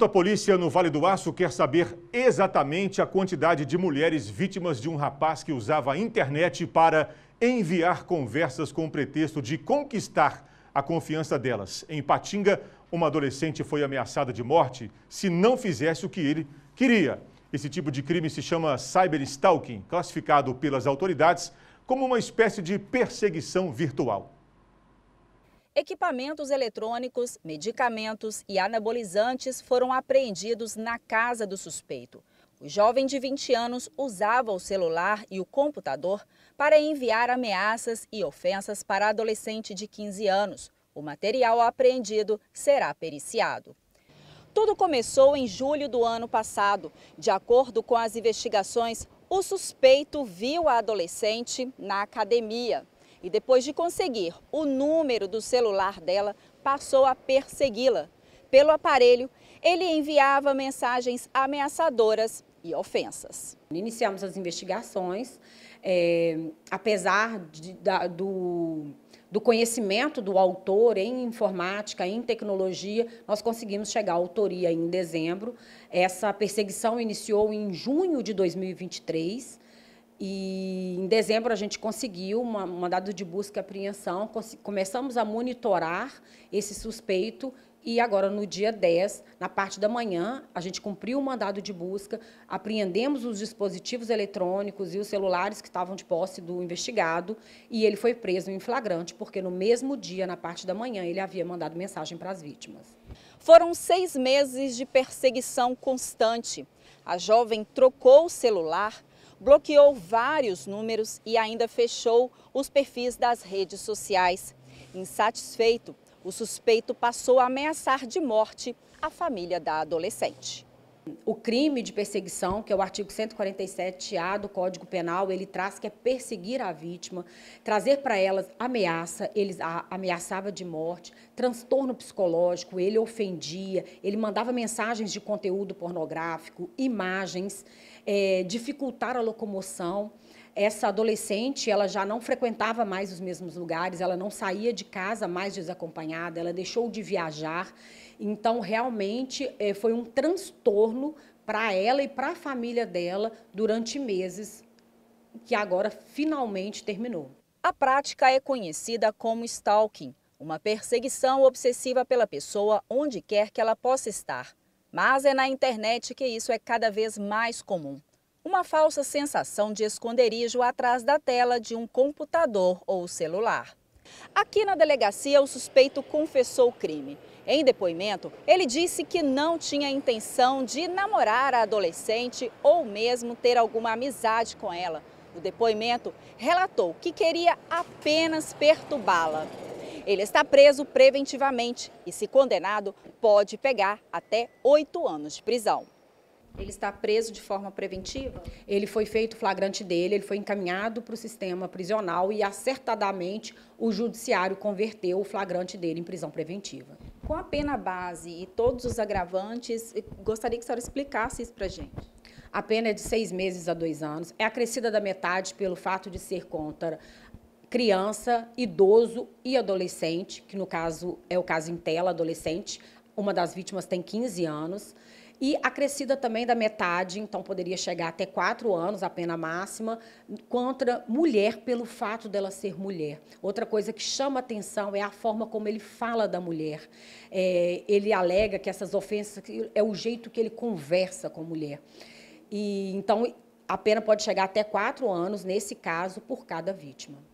A polícia no Vale do Aço quer saber exatamente a quantidade de mulheres vítimas de um rapaz que usava a internet para enviar conversas com o pretexto de conquistar a confiança delas. Em Patinga, uma adolescente foi ameaçada de morte se não fizesse o que ele queria. Esse tipo de crime se chama cyberstalking, classificado pelas autoridades como uma espécie de perseguição virtual. Equipamentos eletrônicos, medicamentos e anabolizantes foram apreendidos na casa do suspeito. O jovem de 20 anos usava o celular e o computador para enviar ameaças e ofensas para adolescente de 15 anos. O material apreendido será periciado. Tudo começou em julho do ano passado. De acordo com as investigações, o suspeito viu a adolescente na academia e depois de conseguir o número do celular dela, passou a persegui-la. Pelo aparelho, ele enviava mensagens ameaçadoras e ofensas. Iniciamos as investigações, é, apesar de, da, do, do conhecimento do autor em informática, em tecnologia, nós conseguimos chegar à autoria em dezembro. Essa perseguição iniciou em junho de 2023 e em dezembro a gente conseguiu um mandado de busca e apreensão, começamos a monitorar esse suspeito e agora no dia 10, na parte da manhã, a gente cumpriu o mandado de busca, apreendemos os dispositivos eletrônicos e os celulares que estavam de posse do investigado e ele foi preso em flagrante, porque no mesmo dia, na parte da manhã, ele havia mandado mensagem para as vítimas. Foram seis meses de perseguição constante. A jovem trocou o celular, bloqueou vários números e ainda fechou os perfis das redes sociais. Insatisfeito, o suspeito passou a ameaçar de morte a família da adolescente. O crime de perseguição, que é o artigo 147-A do Código Penal, ele traz que é perseguir a vítima, trazer para elas ameaça, ele a ameaçava de morte, transtorno psicológico, ele ofendia, ele mandava mensagens de conteúdo pornográfico, imagens, é, dificultar a locomoção essa adolescente, ela já não frequentava mais os mesmos lugares, ela não saía de casa mais desacompanhada, ela deixou de viajar. Então, realmente, eh, foi um transtorno para ela e para a família dela durante meses, que agora finalmente terminou. A prática é conhecida como stalking, uma perseguição obsessiva pela pessoa onde quer que ela possa estar. Mas é na internet que isso é cada vez mais comum uma falsa sensação de esconderijo atrás da tela de um computador ou celular. Aqui na delegacia, o suspeito confessou o crime. Em depoimento, ele disse que não tinha intenção de namorar a adolescente ou mesmo ter alguma amizade com ela. O depoimento relatou que queria apenas perturbá-la. Ele está preso preventivamente e, se condenado, pode pegar até oito anos de prisão. Ele está preso de forma preventiva? Ele foi feito flagrante dele, ele foi encaminhado para o sistema prisional e acertadamente o judiciário converteu o flagrante dele em prisão preventiva. Com a pena base e todos os agravantes, gostaria que a senhora explicasse isso para a gente. A pena é de seis meses a dois anos, é acrescida da metade pelo fato de ser contra criança, idoso e adolescente, que no caso é o caso em tela, adolescente, uma das vítimas tem 15 anos. E acrescida também da metade, então poderia chegar até quatro anos, a pena máxima, contra mulher pelo fato dela ser mulher. Outra coisa que chama atenção é a forma como ele fala da mulher. É, ele alega que essas ofensas é o jeito que ele conversa com a mulher. E, então, a pena pode chegar até quatro anos, nesse caso, por cada vítima.